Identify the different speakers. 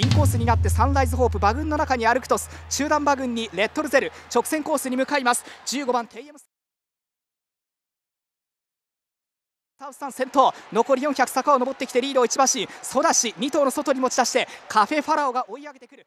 Speaker 1: インコースになってサンライズホープ馬群の中にアルクトス中段馬群にレッドルゼル直線コースに向かいます15番テイエムサウスさん先頭残り400坂を上ってきてリードを1馬身ソダシ2頭の外に持ち出してカフェファラオが
Speaker 2: 追い上げてくる。